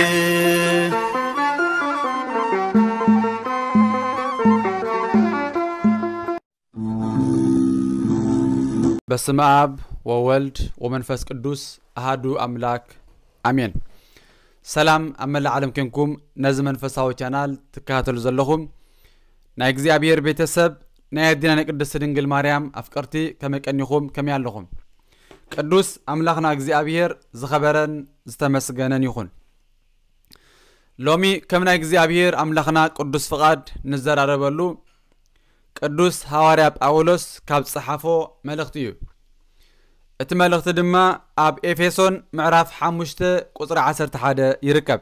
በስመ አብ ወወልድ ወመንፈስ ቅዱስ አህዱ አምላክ አሜን። ሰላም ኣብ መላእ ዓለም ኮንኩም ነዚ መንፈሳዊ ቻናል ትከታተሉ ዘለኹም ናይ እግዚኣብሔር ቤተሰብ ናይ ኣዲና ናይ ቅድስቲ ድንግል ማርያም ኣፍቀርቲ ከመይ ቀኒኹም ከመይ ኣለኹም ቅዱስ ኣምላኽና እግዚኣብሔር ዝኸበረን ዝተመስገነን ይኹን ሎሚ ከም ናይ እግዚኣብሄር ኣምላኽና ቅዱስ ፍቓድ ንዘራረበሉ ቅዱስ ሃዋርያ ጳውሎስ ካብ ዝፀሓፎ መልእኽቲ እዩ እቲ መልእኽቲ ድማ ኣብ ኤፌሶን ምዕራፍ 5 ቁፅሪ 11 ይርከብ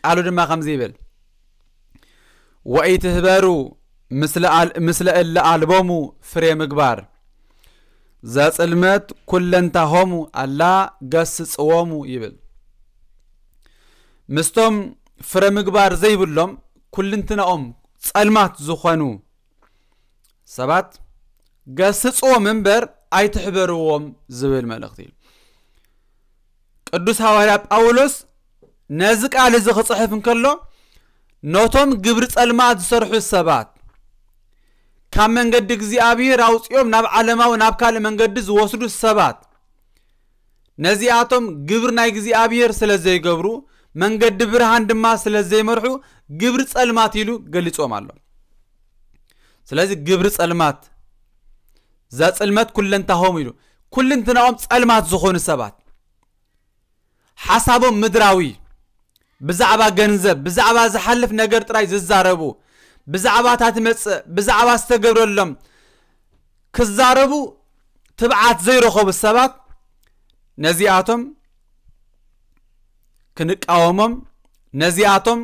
ቃሉ ድማ ከምዚ ይብል ወኢትህበሩ ምስለ እለ ኣልቦሙ ፍሬ ምግባር ዘፅልመት ኩለንታሆሙ ኣላ ገስፅዎሙ ይብል ምስቶም ፍረ ምግባር ዘይብሎም ኩልንትናኦም ጸልማት ዝኾኑ ሰባት ገስጽዎም እምበር ኣይትሕበርዎም ዝብል መልእኽቲ እዩ ቅዱስ ሃዋርያ ጳውሎስ ነዚ ቃል እዚ ክጽሕፍ እንከሎ ነቶም ግብሪ ጸልማት ዝሰርሑ ሰባት ካብ መንገዲ እግዚኣብሔር ኣውፂኦም ናብ ዓለማዊ ናብ ካልእ መንገዲ ዝወስዱ ሰባት ነዚኣቶም ግብሪ ናይ እግዚኣብሔር ስለ ዘይገብሩ መንገዲ ብርሃን ድማ ስለ ዘይመርሑ ግብሪ ጸልማት ኢሉ ገሊጾም ኣሎ ስለዚ ግብሪ ጸልማት እዛ ጽልመት ኩለንታሆም ኢሉ ኩልንትናኦም ጸልማት ዝኾኑ ሰባት ሓሳቦም ምድራዊ ብዛዕባ ገንዘብ ብዛዕባ ዝሓልፍ ነገር ጥራይ ዝዛረቡ ብዛዕባ እታ ትመፅእ ብዛዕባ ዝተገብረሎም ክዛረቡ ትብዓት ዘይረኸቡ ሰባት ነዚኣቶም ክንቃወሞም ነዚኣቶም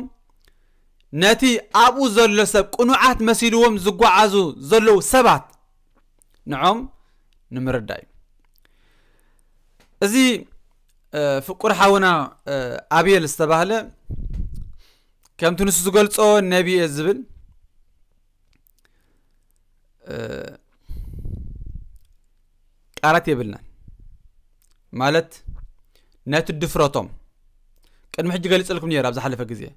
ነቲ ኣብኡ ዘሎ ሰብ ቅኑዓት መሲልዎም ዝጓዓዙ ዘለዉ ሰባት ንዖም ንምርዳ እዩ እዚ ፍቁር ሓውና ኣብየል ዝተባህለ ከምቲ ንሱ ዝገልፆ ነቢየ ዝብል ቃራት የብልናን ማለት ነቲ ድፍረቶም قدم حجي قليل لكم نير أبز حلفة قزية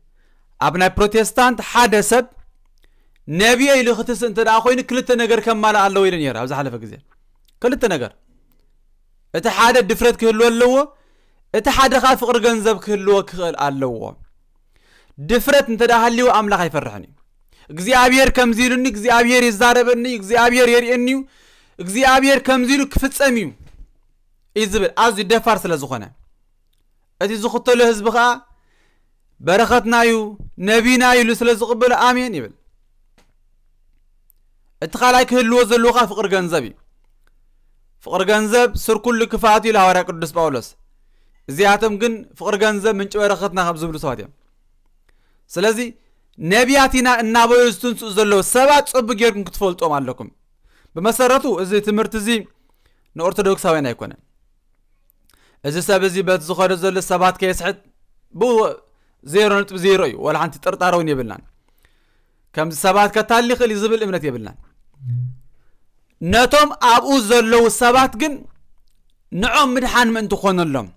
أبنا بروتستانت حادة سب نبي إلي خطس انت دا أخوين كلتة نقر كم مالا الله ويلن نير أبز حلفة قزية كلتة نقر إتا حادة دفرت كهلو اللو إتا حادة خال فقر قنزب كهلو كهل اللو دفرت انت دا حليو أملا خايف الرحني قزي أبير كم زيلوني قزي أبير يزاربني قزي أبير يريئنيو قزي أبير كم زيلو كفتس أميو إيزبر أزي دفار سلا زخونه እቲ ዝኽተሉ ህዝቢ ከዓ በረኸትና እዩ ነቢና ኢሉ ስለ ዝቕበሉ ኣሜን ይብል እቲ ካልኣይ ክህልዎ ዘለዎ ከዓ ፍቕሪ ገንዘብ እዩ ፍቕሪ ገንዘብ ስር ኩሉ ክፋት እዩ ለሃዋርያ ቅዱስ ጳውሎስ እዚኣቶም ግን ፍቕሪ ገንዘብ ምንጭ በረኸትና ከም ዝብሉ ሰባት እዮም ስለዚ ነቢያት ኢና እናበዩ ዝትንስኡ ዘለዉ ሰባት ፅቡ ጌርኩም ክትፈልጦም ኣለኩም ብመሰረቱ እዚ ትምህርቲ እዚ ንኦርቶዶክሳውያን ኣይኮነን እዚ ሰብ እዚ በቲ ዝኸዶ ዘሎ ሰባት ከየስሕት ብኡ ዜሮ ነጥቢ ዜሮ እዩ ወላ ሓንቲ ጥርጣረ እውን የብልናን ከምዚ ሰባት ከታሊ ይኽእል እዩ ዝብል እምነት የብልናን ነቶም ኣብኡ ዘለዉ ሰባት ግን ንዖም ምድሓን ምእንቲ ኾነሎም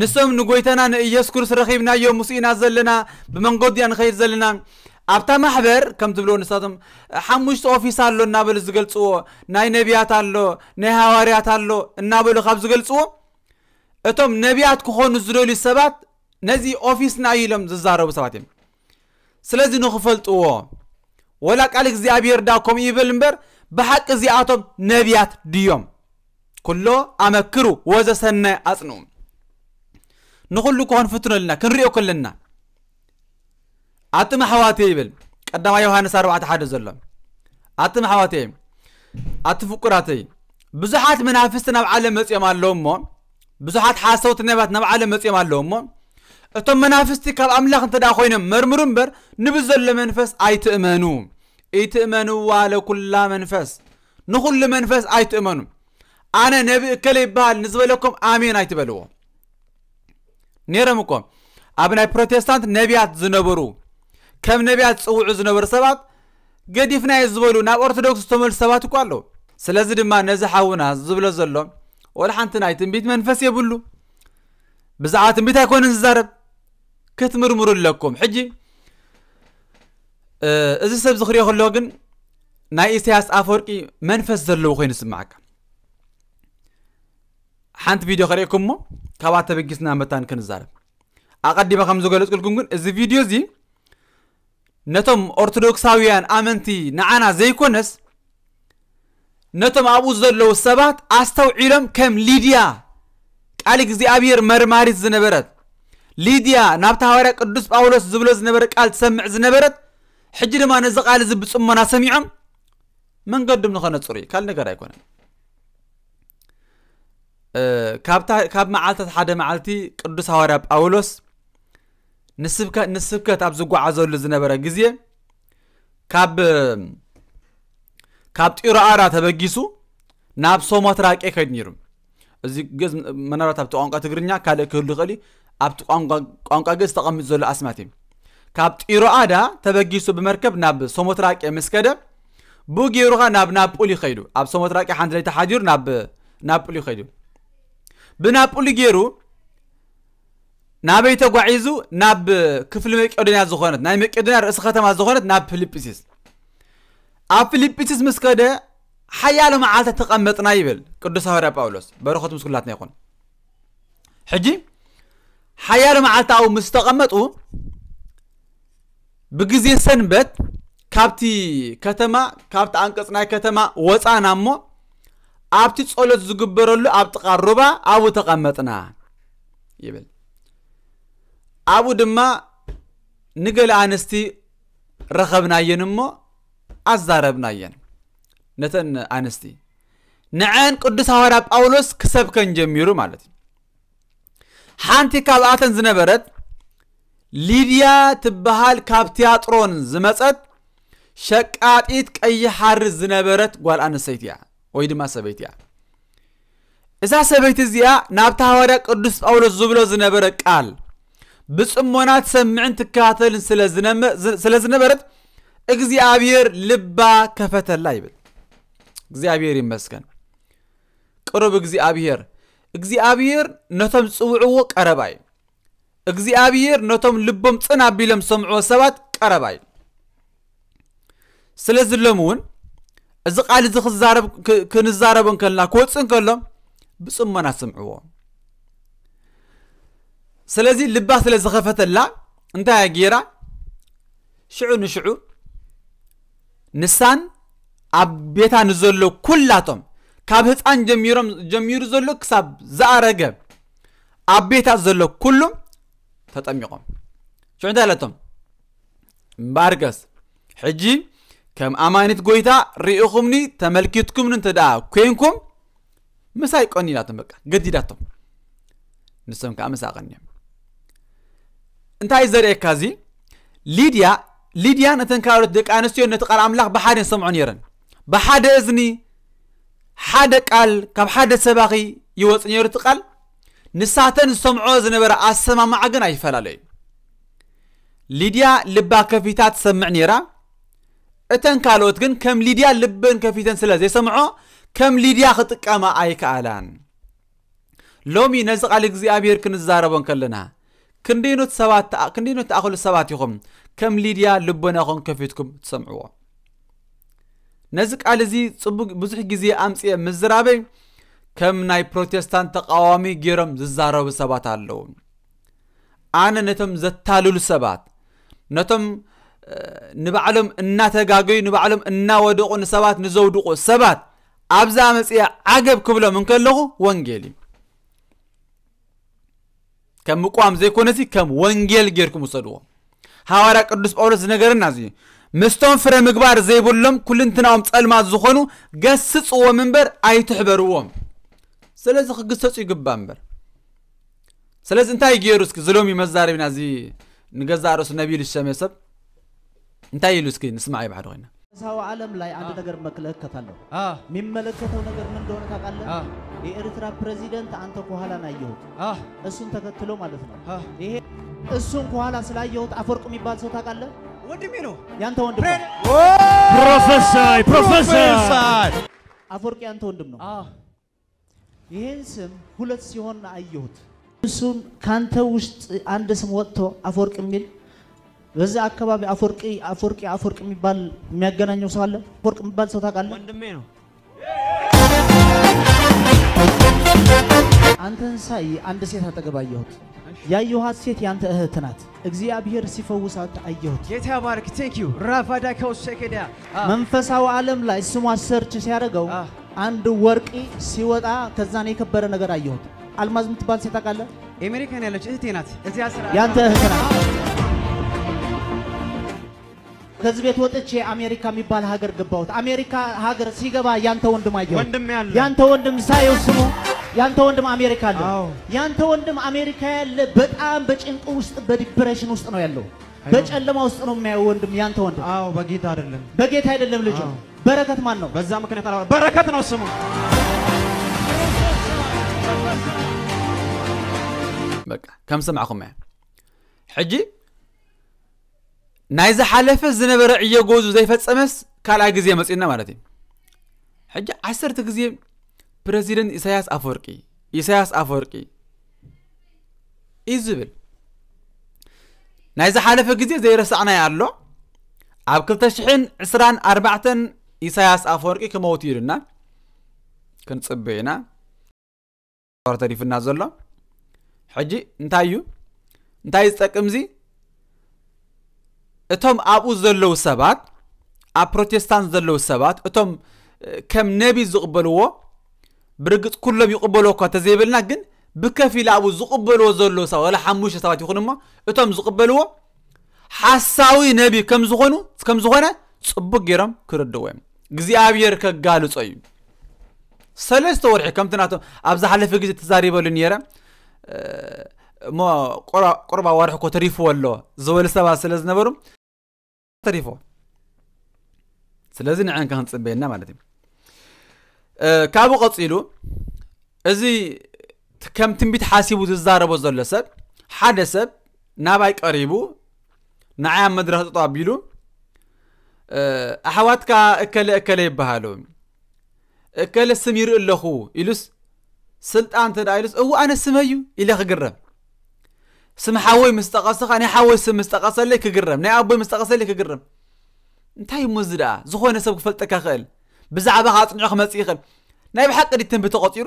ንሶም ንጎይታና ንኢየሱስ ክርስቶስ ረኺብናዮ ሙስኢና ዘለና ብመንጎዲያ ንኸይድ ዘለና ኣብታ ማሕበር ከም ትብልዎ ንሳቶም ሓሙሽተ ኦፊስ ኣሎ እናበሉ ዝገልፅዎ ናይ ነቢያት ኣሎ ናይ ሃዋርያት ኣሎ እናበሉ ካብ ዝገልፅዎ اتوم نبيات كخون زرولي سبات نزي اوفيس نايلم زارو سبات سلازي نخفلت او ولا قالك زي ابير داكم يبل امبر بحق زي اتوم نبيات ديوم كلو امكرو وزا سنة اصنو نقول لكم هون فتنة لنا كنريو كلنا اتم حواتي يبل قدام يوهانس اربعة حاد زلم اتم حواتي اتفكراتي بزحات منافسنا بعالم مسيا مال بزحات حاسوت النبات نبع على مسيم على لهم تم منافستي كاب أملاخ انت داخوين مرمرمبر نبزل لمنفس اي تأمنو اي تأمنو على كل منفس نخل لمنفس اي تأمنو انا نبي كلي بال نزو لكم امين اي تبلو نيرمكم ابن بروتستانت نبيات زنبرو كم نبيات سوع زنبر سبات قديفنا يزولو ناب ارتدوكس تمول سبات كوالو سلازد ما نزحونا زبلو زلو ወደ ሓንቲ ናይ ትንቢት መንፈስ የብሉ ብዛዕባ ትንቢት ኣይኮነን ዝዛረብ ክትምርምሩ ኣለኩም ሕጂ እዚ ሰብ ዝክሪኦ ከለዎ ግን ናይ ኢሳያስ ኣፈወርቂ መንፈስ ዘለዎ ኮይኑ ዝስማዓካ ሓንቲ ቪድዮ ከሪእኩም እሞ ካብኣ ተበጊስና መታን ክንዛረብ ኣቐዲመ ከም ዝገለፅኩልኩም ግን እዚ ቪድዮ እዚ ነቶም ኦርቶዶክሳውያን ኣመንቲ ንዓና ዘይኮነስ ነቶም ኣብኡ ዘለዉ ሰባት ኣስተውዒሎም ከም ሊድያ ቃል እግዚኣብሔር መርማሪት ዝነበረት ሊድያ ናብቲ ሃዋርያ ቅዱስ ጳውሎስ ዝብሎ ዝነበረ ቃል ትሰምዕ ዝነበረት ሕጂ ድማ ነዚ ቓል እዚ ብፅሞና ሰሚዖም መንገዶም ንኸነፅሩ እዩ ካል ነገር ኣይኮነን ካብ መዓልትታት ሓደ መዓልቲ ቅዱስ ሃዋርያ ጳውሎስ ንስብከት ኣብ ዝጓዓዘሉ ዝነበረ ግዜ ካብ ካብ ጢሩ ኣራ ተበጊሱ ናብ ሶማት ራቂ ከይድ ነይሩ እዚ ገዝ መናራት ኣብቲ ቋንቋ ትግርኛ ካልእ ክህሉ ይኽእል ኣብቲ ቋንቋ ገዝ ተቐሚጡ ዘሎ ኣስማት እዩ ካብ ጢሮ ኣዳ ተበጊሱ ብመርከብ ናብ ሶሞት ራቂ ምስከደ ብኡ ገይሩኻ ናብ ናብኡል ይኸይዱ ኣብ ሶሞት ራቂ ሓንቲ ላይ ተሓዲሩ ናብ ናብኡል ይኸይዱ ብናብኡል ገይሩ ናበይ ተጓዒዙ ናብ ክፍሊ መቄዶንያ ዝኾነት ናይ መቄዶንያ ርእሲ ከተማ ዝኾነት ናብ ፊልጵስስ ኣብ ፊልጲስስ ምስ ከደ ሓያሎ መዓልታት ተቐመጥና ይብል ቅዱስ ሃዋርያ ጳውሎስ በረኸት ምስኩላትና ይኹን ሕጂ ሓያሎ መዓልቲ ኣብኡ ምስ ተቐመጡ ብግዜ ሰንበት ካብቲ ከተማ ካብቲ ኣንቀፅ ናይ ከተማ ወፃና እሞ ኣብቲ ጸሎት ዝግበረሉ ኣብ ጥቓ ሩባ ኣብኡ ተቐመጥና ይብል ኣብኡ ድማ ንገሊ ኣንስቲ ረኸብናየን እሞ ኣዛረብና እየን ነተን ኣንስቲ ንዐን ቅዱስ ሐዋርያ ጳውሎስ ክሰብከን ጀሚሩ ማለት እዩ ሓንቲ ካብኣተን ዝነበረት ሊድያ ትበሃል ካብ ትያጥሮን ዝመፀት ሸቃጢት ቀይሕ ሓሪ ዝነበረት ጓል ኣንስተይቲ እያ ወይ ድማ ሰበይቲ እያ እዛ ሰበይቲ እዚኣ ናብቲ ሃዋርያ ቅዱስ ጳውሎስ ዝብሎ ዝነበረ ቃል ብፅሞና ትሰምዕን ትከታተልን ስለ ዝነበረት እግዚአብሔር ልባ ከፈተላ ይብል እግዚኣብሔር ይመስገን ቅሩብ እግዚኣብሔር እግዚኣብሔር ነቶም ዝፅውዕዎ ቀረባ እዩ እግዚኣብሔር ነቶም ልቦም ፅን ኣቢሎም ዝሰምዕዎ ሰባት ቀረባ እዩ ስለዚ ሎም እውን እዚ ቃል እዚ ክንዛረቦን ከለና ክወፅን ከሎም ብፅሞና ስምዕዎ ስለዚ ልባ ስለ ዝኸፈተላ እንታይ ገይራ ሽዑ ንሽዑ ንሳን ኣብ ቤታ ንዘሎ ኩላቶም ካብ ህፃን ጀሚሩ ዘሎ ክሳብ ዝኣረገ ኣብ ቤታ ዘሎ ኩሉም ተጠሚቖም ሽዑ እንታይ ኣለቶም እምባርገስ ሕጂ ከም ኣማኒት ጎይታ ርኢኹምኒ ተመልኪትኩምኒ እንተ ደኣ ኮንኩም ምሳይ ቀኒ ኢላቶም በቃ ገዲዳቶም ንሶም ከዓ ምሳ ቀኒዮም እንታይ ዘርእየካ እዚ ሊድያ ሊድያን እተን ካልኦት ደቂ ኣንስትዮ ነቲ ቃል ኣምላኽ ብሓደ ንሰምዖ ነይረን ብሓደ እዝኒ ሓደ ቃል ካብ ሓደ ሰባኺ ይወፅ ነይሩ እቲ ቃል ንሳተን ዝሰምዖ ዝነበረ ኣሰማምዓ ግን ኣይፈላለዩ ሊድያ ልባ ከፊታ ትሰምዕ ነይራ እተን ካልኦት ግን ከም ሊድያ ልበን ከፊተን ስለ ዘይሰምዖ ከም ሊድያ ክጥቀማ ኣይከኣላን ሎሚ ነዚ ቃል እግዚኣብሔር ክንዛረቦን ከለና ክንደይኖት ሰባት ክንደይኖት ተኣኸሉ ሰባት ኢኹም ከም ሊድያ ልቦና ኹን ከፊትኩም ትሰምዕዎ ነዚ ቃል እዚ ፅቡቅ ብዙሕ ግዜ ኣምፅአ ምዝራበይ ከም ናይ ፕሮቴስታንት ተቃዋሚ ገይሮም ዝዛረቡ ሰባት ኣለዉ ኣነ ነቶም ዘታልሉ ሰባት ነቶም ንባዕሎም እናተጋገዩ ንባዕሎም እናወድቑ ንሰባት ንዘውድቑ ሰባት ኣብዛ መፅአ ዓገብ ክብሎም እንከለኹ ወንጌል እዩ ከም ምቋም ዘይኮነ እዚ ከም ወንጌል ጌርኩም ውሰድዎም ሐዋርያ ቅዱስ ጳውሎስ ዝነገርና እዙ ምስቶም ፍረ ምግባር ዘይብሎም ኩልንትናኦም ጸልማት ዝኾኑ ገስጽዎም እምበር ኣይትሕበርዎም ስለዚ ክግሰፁ ይግባእ እምበር ስለዚ እንታይ ገይሩ እስኪ ዝሎሚ መዛረቢና እዚ ንገዛ ርእሱ ነቢዩ ዝሸመ ሰብ እንታይ ኢሉ እስኪ ንስማዕ ይባዕድ ኮይና ሳዊ ዓለም ላይ አንድ ነገር መመለከታለሁ። የሚመለከተው ነገር ምን እንደሆነ ታውቃለህ? የኤርትራ ፕሬዚደንት አንተ ከኋላ ናየሁት፣ እሱን ተከትሎ ማለት ነው ይሄ እሱን ከኋላ ስላየሁት አፈወርቅ የሚባል ሰው ታውቃለህ? ወንድሜ ነው ያንተ ወንድም ፕሮፌሰር ፕሮፌሰር አፈወርቅ ያንተ ወንድም ነው። ይህን ስም ሁለት ሲሆን አየሁት። እሱን ከአንተ ውስጥ አንድ ስም ወጥቶ አፈወርቅ የሚል በዛ አካባቢ አፈወርቂ አፈወርቂ አፈወርቅ የሚባል የሚያገናኘው ሰው አለ። አፈወርቅ የሚባል ሰው ታውቃለህ? ወንድሜ ነው። አንተን ሳይ አንድ ሴት አጠገብ አየሁት። ያየኋት ሴት ያንተ እህት ናት። እግዚአብሔር ሲፈውሳት አየሁት። ጌታ ባርክ። ቴንክ ዩ ራፋዳ ከውሰከዳ መንፈሳዊ ዓለም ላይ ስሟ ሰርች ሲያደርገው አንድ ወርቂ ሲወጣ ከዛን የከበረ ነገር አየሁት። አልማዝ የምትባል ሴት ታውቃለህ? አሜሪካን ያለች እህቴ ናት። እዚያ ስራ ያንተ እህት ናት። ከዚህ ቤት ወጥቼ አሜሪካ የሚባል ሀገር ገባሁት። አሜሪካ ሀገር ሲገባ ያንተ ወንድም አየሁት። ያንተ ወንድም ሳየው ስሙ ያንተ ወንድም አሜሪካ አለ። ያንተ ወንድም አሜሪካ ያለ በጣም በጭንቅ ውስጥ በዲፕሬሽን ውስጥ ነው ያለው። በጨለማ ውስጥ ነው የሚያየው ወንድም ያንተ ወንድም። አዎ በጌታ አይደለም፣ በጌታ አይደለም ልጅ በረከት ማን ነው? በዛ ምክንያት አላ በረከት ነው ስሙ። በቃ ከም ሰማዕኹም እያ ሕጂ ናይ ዝሓለፈ ዝነበረ ዕዮ ጎዙ ዘይፈፀመስ ካልኣይ ግዜ መፂና ማለት እዩ ሕጂ ዓሰርተ ግዜ ፕረዚደንት ኢሳያስ ኣፈወርቂ ኢሳያስ ኣፈወርቂ እዩ ዝብል ናይ ዝሓለፈ ግዜ ዘይረሳዕናይ ኣሎ ኣብ 224 ኢሳያስ ኣፈወርቂ ክመውት ኢሉና ክንፅበ ኢና ር ተሪፍና ዘሎ ሕጂ እንታይ እዩ እንታይ ዝጠቅም እዚ እቶም ኣብኡ ዘለዉ ሰባት ኣብ ፕሮቴስታንት ዘለዉ ሰባት እቶም ከም ነቢ ዝቕበልዎ برقص كلهم يقبلوا كا تزيبلنا جن بكفي لعبوا زقبلوا زلوا سوا ولا حموش سوا تيخون ما اتم زقبلوا حساوي نبي كم زغنوا كم زغنا صبق جرام كردوهم እግዚአብሔር ከጋልጾ እዩ ሰለስተ ወርሒ ከምቲ ናቶም ኣብ ዝሓለፈ ግዜ ተዛሪበሉ ነረ እሞ ቁርባ ወርሒ ኮ ተሪፍዎ ኣሎ ዝበሉ ሰባት ስለ ዝነበሩ ተሪፎ ስለዚ ንዕንከ ክንፅበየና ማለት مالتي ካብኡ ቐፂሉ እዚ ከም ትንቢት ሓሲቡ ዝዛረቦ ዘሎ ሰብ ሓደ ሰብ ናባይ ቀሪቡ ንዓያ መድረኽ ጥጦ ኣቢሉ ኣሕዋትካ እከለ እከለ ይበሃሉ እከለ ስም ይርኢ ኣለኹ ኢሉስ ስልጣን እንተ ኢሉስ እው ኣነ ስመ እዩ ኢለ ክግረም ስም ሓወይ ምስ ጠቐስኻ ናይ ሓወይ ስም ምስ ጠቐሰለይ ክግረም ናይ ኣቦይ ምስ ጠቐሰለይ ክግረም እንታይ እሞ እዚ ደኣ ዝኾነ ሰብ ክፈልጠካ ክእል ብዛዕባ ኣፅኒዑ ክመፅእ ይኽእል ናይ ብሓቂ ድትን ብተቐፂሩ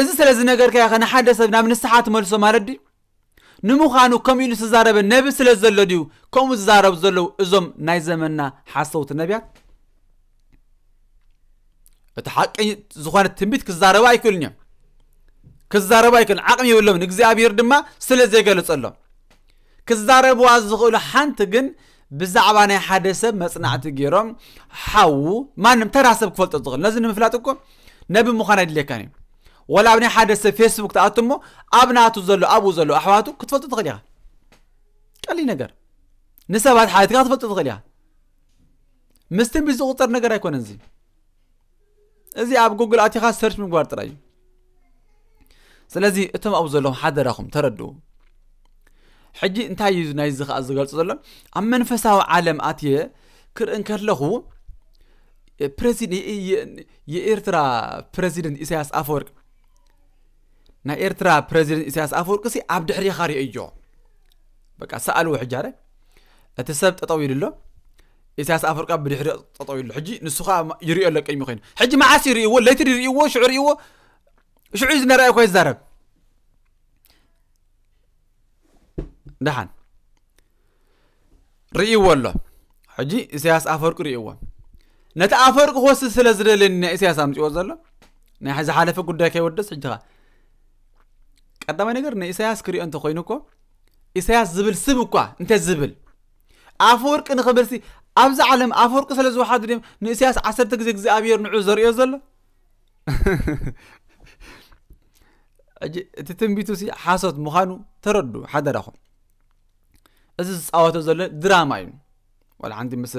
እዚ ስለ ዝነገርካዮ ኸ ንሓደ ሰብ ናብ ንስሓ ትመልሶ ማለት ድዩ ንምዃኑ ከምኡ ኢሉ ዝዛረበ ነቢ ስለ ዘሎ ድዩ ከምኡ ዝዛረቡ ዘለዉ እዞም ናይ ዘመንና ሓሰውቲ ነቢያት እቲ ሓቂ ዝኾነ ትንቢት ክዛረባ ኣይክእሉን እዮም ክዛረባ ኣይክእሉን ዓቕሚ የብሎምን እግዚኣብሔር ድማ ስለ ዘይገለጸሎም ክዛረብዋ ዝኽእሉ ሓንቲ ግን ብዛዕባ ናይ ሓደ ሰብ መፅናዕቲ ገይሮም ሓዉ ማንም ተራ ሰብ ክፈልጦ ዝኽእል ነዚ ንምፍላጥ እኮ ነቢ ምዃን ኣይድልየካን እዩ ወላ ኣብ ናይ ሓደ ሰብ ፌስቡክ ተኣቱ እሞ ኣብ ናቱ ዘሎ ኣብኡ ዘሎ ኣሕዋቱ ክትፈልጡ ትኽእል ኢኻ ቀሊል ነገር ንሰባት ሓየትካ ክትፈልጡ ትኽእል ኢኻ ምስ ትንቢት ዝቁፀር ነገር ኣይኮነን እዚ እዚ ኣብ ጉግል ኣትኻ ሰርች ምግባር ጥራይ እዩ ስለዚ እቶም ኣብኡ ዘለኹም ሓደራኹም ተረድኡ ሕጂ እንታይ እዩ ናይዚ ከዓ ዝገልፁ ዘሎ ኣብ መንፈሳዊ ዓለም ኣትየ ክርእን ከለኹ የኤርትራ ፕረዚደንት ኢሳያስ ኣፈወርቂ ናይ ኤርትራ ፕረዚደንት ኢሳያስ ኣፈወርቂ ሲ ኣብ ድሕሪኻ ሪኦ እዮ በቃ ሰኣልዎ ሕጂ ኣረ እቲ ሰብ ጠጠው ኢሉ ኣሎ ኢሳያስ ኣፈወርቂ ብድሕሪ ጠጠው ኢሉ ሕጂ ንሱ ከዓ ይሪኦ ኣሎ ቅድሚ ኮይኑ ሕጂ መዓስ ይርእይዎ ለይቲ ይርእይዎ ሽዑ ርእይዎ ሽዑ ዝነረኣየ ኮ ይዛረብ دحن رئي الله حجي إسياس أفرق رئي رئيوه نت أفرق هو سلسلة زلل إن إسياس أمسي وزلو نحز حالفة قد كي ودس حجها ما نقدر إن إسياس كري أنت خوينكو إسياس زبل سبكوا أنت زبل أفرق إن نخبرسي أبز علم أفرق سلسلة واحد ريم ن إسياس عسر تكزيك زي أبير نعوزر يزلو እቲ ትንቢቱ ሲ ሓሶት ምዃኑ ተረዱ ሓደረኹም እዚ ዝፃወቶ ዘሎ ድራማ እዩ ወላዓንቲ ምስ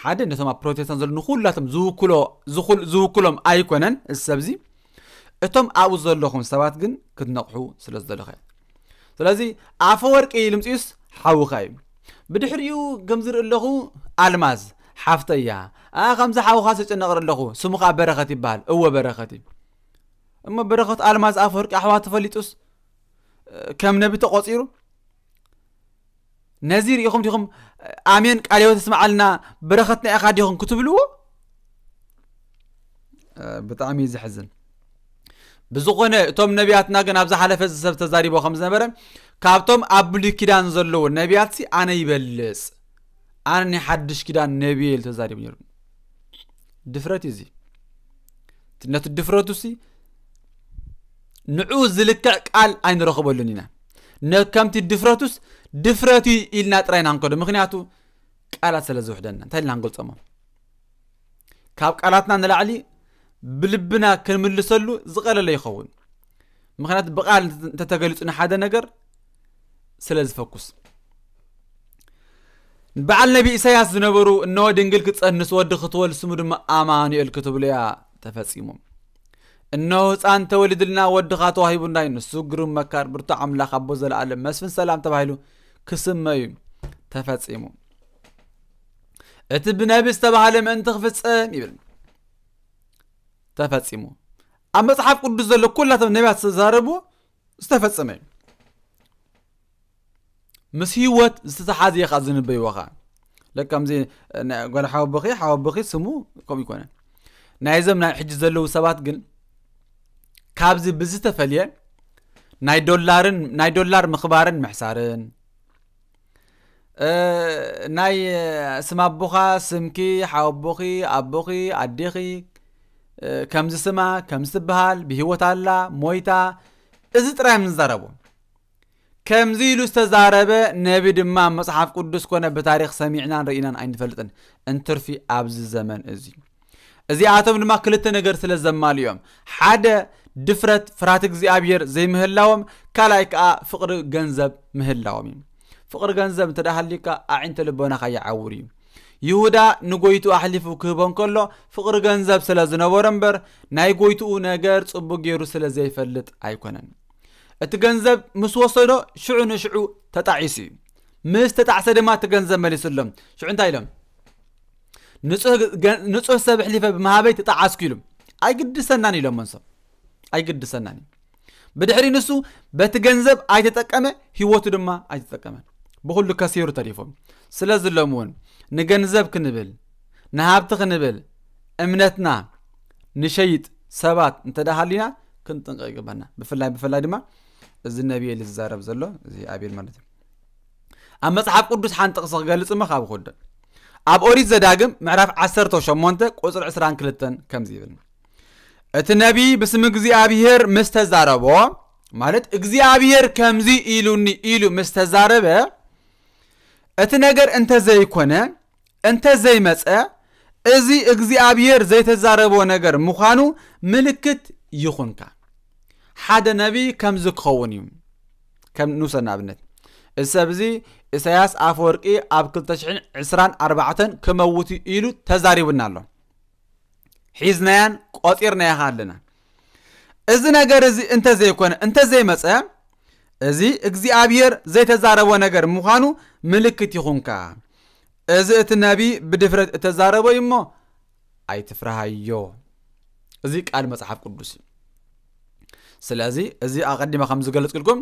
ሓደ ነቶም ኣብ ፕሮቴስታንት ዘሎ ንኩላቶም ዝውክሎም ኣይኮነን እዚ ሰብዚ እቶም ኣብኡ ዘለኹም ሰባት ግን ክትነቕሑ ስለ ዝደለኸ ስለዚ ኣፈ ወርቂ ልምፅዩስ ሓዉኻ እዩ ብድሕሪኡ ከም ዝርኢ ኣለኹ ኣልማዝ ሓፍተ እያ ከምዚ ሓዉኻ ዝጨነቕር ኣለኹ ስሙ ከዓ በረኸት ይበሃል እወ በረኸት እዩ እሞ በረኸት ኣልማዝ ኣፈ ወርቂ ኣሕዋ ተፈሊጡስ ከም ነቢ ተቆፂሩ ነዚ ርኢኹም ዲኹም ኣሜን ቃልዮ ተስማዓልና በረኸት ናይ ኢኻ ዲኹም ክትብልዎ ብጣዕሚ እዩ ዝሕዝን ብዝኾነ እቶም ነቢያትና ግን ኣብ ዝሓለፈ ዝሰብ ተዛሪቦ ከም ዝነበረ ካብቶም ኣብ ብሉይ ኪዳን ዘለዎ ነቢያት ሲ ኣነ ይበልፅ ኣነ ናይ ሓድሽ ኪዳን ነቢየ ኢሉ ተዛሪቡ ነይሩ ድፍረት እዩ እዚ ነቲ ድፍረቱ ሲ ንዑ ዝልክዕ ቃል ኣይንረኽበሉን ኢና ከምቲ ድፍረቱስ ድፍረት ኢልና ጥራይና ንከዶ ምክንያቱ ቃላት ስለ ዝውሕደና እንታይ ኢልና ንገልፆሞም ካብ ቃላትና ንላዕሊ ብልብና ክንምልሰሉ ዝቐለለ ይኸውን ምክንያቱ ብቃል እንተተገሊፁ ንሓደ ነገር ስለ ዝፈኩስ በዓል ነቢ ኢሳያስ ዝነበሩ እነወ ድንግል ክፀንስ ወዲ ክትወል ስሙ ድማ ኣማኑኤል ክትብሎ እያ ተፈፂሞም እነሆ ህፃን ተወሊድልና ወድኻ ተዋሂቡና እዩ ንሱ ግሩም መካር ብርቱ ኣምላኽ ኣቦ ዘለኣለም መስፍን ሰላም ተባሂሉ ክስመ እዩ ተፈፂሙ እቲ ብነቢ ዝተባሃለ ምእንቲ ክፍፅም ይብል ተፈፂሙ ኣብ መፅሓፍ ቅዱስ ዘሎ ኩላቶም ነቢያት ዝተዛረብዎ ዝተፈፀመ እዩ ምስ ሂወት ዝተተሓዘ ኻ ዝንበይዎ ኸ ለከምዚ ጓል ሓወብኺ ሓወብኺ ስሙ ከምኡ ይኮነን ናይዞም ናይ ሕጂ ዘለዉ ሰባት ግን ካብዚ ብዝተፈልየ ናይ ዶላርን ናይ ዶላር ምኽባርን ምሕሳርን ናይ ስም ኣቦኻ ስምኪ ሓወቦኺ ኣቦኺ ኣዴኺ ከምዚ ስማ ከምዚ ትበሃል ብሂወት ኣላ ሞይታ እዚ ጥራይ ም ምንዛረቦ ከምዚ ኢሉ ዝተዛረበ ነቢ ድማ መፅሓፍ ቅዱስ ኮነ ብታሪክ ሰሚዕና ንርኢናን ኣይንፈልጥን እንትርፊ ኣብዚ ዘመን እዚ እዚኣቶም ድማ ክልተ ነገር ስለ ዘማል እዮም ሓደ ድፍረት ፍራት እግዚኣብሔር ዘይምህላዎም ካልኣይ ከዓ ፍቕሪ ገንዘብ ምህላዎም እዩ ፍቕሪ ገንዘብ እንተ ሃሊካ ኣዒንተ ልቦናኻ ይዓውር እዩ ይሁዳ ንጎይቱ ኣሕሊፉ ክህቦ ንከሎ ፍቕሪ ገንዘብ ስለ ዝነበሮ እምበር ናይ ጎይትኡ ነገር ጽቡእ ገይሩ ስለ ዘይፈልጥ ኣይኮነን እቲ ገንዘብ ምስ ወሰዶ ሽዑ ንሽዑ ተጣዒሱ እዩ ምስ ተጣዕሰ ድማ እቲ ገንዘብ መሊሱሎም ሽዑ እንታይ ኢሎም ንጹህ ሰብ ሕሊፈ ብምሃበይ ተጣዓስኩ ኢሉ ኣይግድሰናን ኢሎምን ሰብ ኣይግድሰናን እዩ ብድሕሪ ንሱ በቲ ገንዘብ ኣይተጠቀመ ሂወቱ ድማ ኣይተጠቀመን ብኩሉ ከሲሩ ተሪፎም ስለ ዝሎም እውን ንገንዘብ ክንብል ንሃብቲ ክንብል እምነትና ንሸይጥ ሰባት እንተዳሃሊና ክንጥንቀቕ ይግባና ብፍላይ ብፍላይ ድማ እዚ ነቢየ ዝዛረብ ዘሎ እዚ ኣብል ማለት እዩ ኣብ መፅሓፍ ቅዱስ ሓንቲ ጥቕሲ ክገልፅ ሞ ካብ ክውድእ ኣብ ኦሪት ዘዳግም ምዕራፍ 18 ቁፅሪ 22 ከምዚ ይብል እቲ ነቢይ ብስም እግዚኣብሄር ምስ ተዛረቦ ማለት እግዚኣብሄር ከምዚ ኢሉኒ ኢሉ ምስ ተዛረበ እቲ ነገር እንተ ዘይኮነ እንተ ዘይመፀ እዚ እግዚኣብሔር ዘይተዛረቦ ነገር ምዃኑ ምልክት ይኹንካ ሓደ ነቢይ ከምዚ ክኸውን እዩ ከም ንውሰድ ንኣብነት እዚ ሰብ እዚ እሳያስ ኣፈ ወርቂ ኣብ 224 ክመውት ኢሉ ተዛሪቡና ኣሎ ሒዝናያን ቆፂርናያኻ ኣለና እዚ ነገር እዚ እንተዘይኮነ እንተዘይመፀ እዚ እግዚኣብሔር ዘይተዛረቦ ነገር ምዃኑ ምልክት ይኹንካ እዚ እቲ ነቢ ብድፍረት እተዛረቦ እዩ እሞ ኣይትፍርሃዮ እዚ ቃል መፅሓፍ ቅዱስ እዩ ስለዚ እዚ ኣቐዲመ ከም ዝገለፅ ክልኩም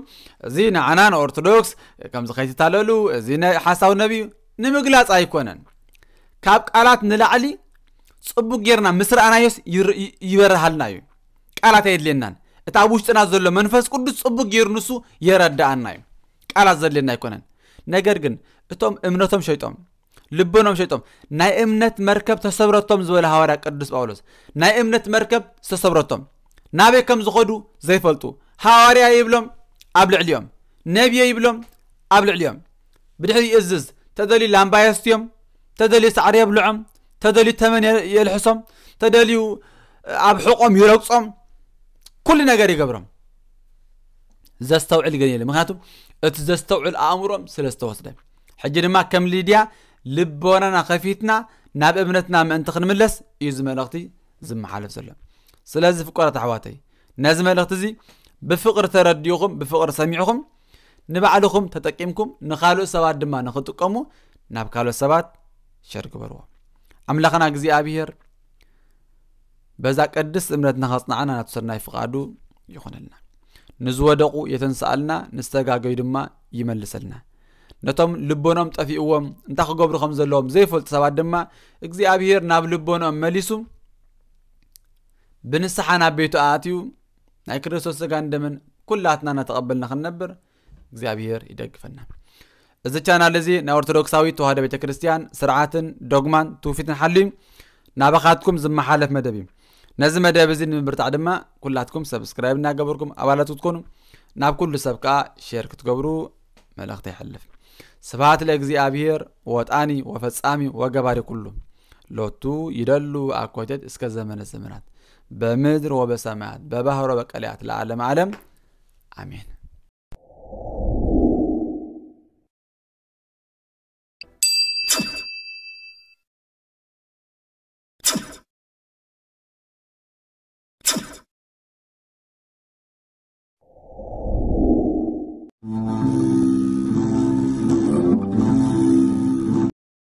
እዚ ንዓና ንኦርቶዶክስ ከምዚ ከይትታለሉ እዚ ሓሳብ እዩ ንምግላፅ ኣይኮነን ካብ ቃላት ንላዕሊ ፅቡቅ ጌርና ምስ ረኣናዮስ ይበረሃልና እዩ ቃላት ኣየድልየናን إتا وشتنا زلو منفس كدو صبو غير نسو يرد دعاناي كالا زلين نايكونن نگرگن إتوم إمنتم شايتوم لبنهم شيء توم نائم نت مركب تصبر توم زوال هوارا كدرس بولس نائم نت مركب تصبر توم نبي كم زغدو زي فلتو هوارا يبلم قبل اليوم نبي يبلم قبل اليوم بدحي ازز تدلي لامبايستيوم تدلي سعر يبلعم تدلي تمن يلحسم تدلي ابحقم يرقصم كل نجر يقبرم ዘስተውዕል ገለ ምክንያቱም እቲ ዘስተውዕል ኣእምሮም ስለ ዝተወስደ ሕጂ ድማ ከም ሊድያ ልቦናና ከፊትና ናብ እምነትና ምእንቲ ክንምለስ እዩ ዚ መልእኽቲ ዝመሓለፍ ዘሎ ስለዚ ፍቆራት ኣሕዋተይ ነዚ መልእኽቲ እዚ ብፍቕሪ ተረዲኡኹም ብፍቕሪ ሰሚዕኹም ንባዕልኹም ተጠቂምኩም ንካልኦት ሰባት ድማ ንኽጥቀሙ ናብ ካልኦት ሰባት ሸር ግበርዎ ኣምላኽና እግዚኣብሄር በዛ ቅድስት እምነትና ኸፅናዓና ናቱ ፍቓዱ ይኹነልና ንዝወደቑ የተንሰኣልና ንዝተጋገዩ ድማ ይመልሰልና ነቶም ልቦኖም ጠፊእዎም እንታይ ክገብሩ ከም ዘለዎም ዘይፈልጡ ሰባት ድማ እግዚኣብሄር ናብ ልቦኖም መሊሱ ብንስሓ ናብ ቤቱ ኣትዩ ናይ ክርስቶስ ስጋን ደምን ኩላትና እናተቐበልና ክንነብር እግዚኣብሄር ይደግፈና እዚ ቻናል እዚ ናይ ኦርቶዶክሳዊ ተዋህዶ ቤተ ክርስትያን ስርዓትን ዶግማን ትውፊትን ሓልዩ ናባኻትኩም ዝመሓለፍ መደብ እዩ نزل مدرب زين من برتاع دما كل هاتكم سبسكرايب نا جبركم أبغى تكونوا ناب كل سبكة شيرك تجبرو ملخت يحلف سبعات الأجزي أبير واتاني وفتسامي وجباري كله لو تو يدلو أكوتت إسك زمن الزمنات بمدر وبسماعات ببهر وبكليات لعالم عالم آمين